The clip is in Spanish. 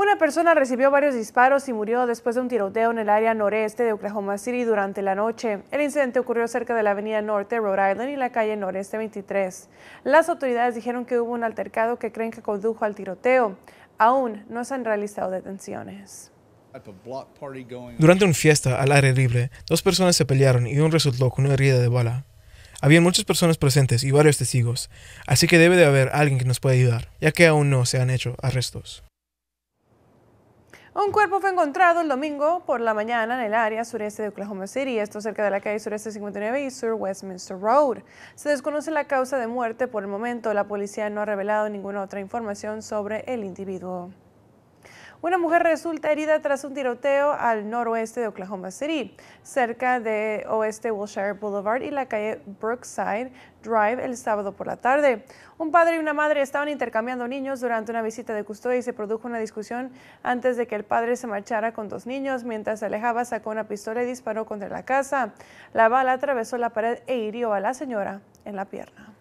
Una persona recibió varios disparos y murió después de un tiroteo en el área noreste de Oklahoma City durante la noche. El incidente ocurrió cerca de la avenida norte Rhode Island y la calle noreste 23. Las autoridades dijeron que hubo un altercado que creen que condujo al tiroteo. Aún no se han realizado detenciones. Durante una fiesta al aire libre, dos personas se pelearon y un resultó con una herida de bala. Había muchas personas presentes y varios testigos, así que debe de haber alguien que nos pueda ayudar, ya que aún no se han hecho arrestos. Un cuerpo fue encontrado el domingo por la mañana en el área sureste de Oklahoma City, esto cerca de la calle sureste 59 y Sur Westminster Road. Se desconoce la causa de muerte por el momento. La policía no ha revelado ninguna otra información sobre el individuo. Una mujer resulta herida tras un tiroteo al noroeste de Oklahoma City, cerca de Oeste Wilshire Boulevard y la calle Brookside Drive el sábado por la tarde. Un padre y una madre estaban intercambiando niños durante una visita de custodia y se produjo una discusión antes de que el padre se marchara con dos niños. Mientras se alejaba, sacó una pistola y disparó contra la casa. La bala atravesó la pared e hirió a la señora en la pierna.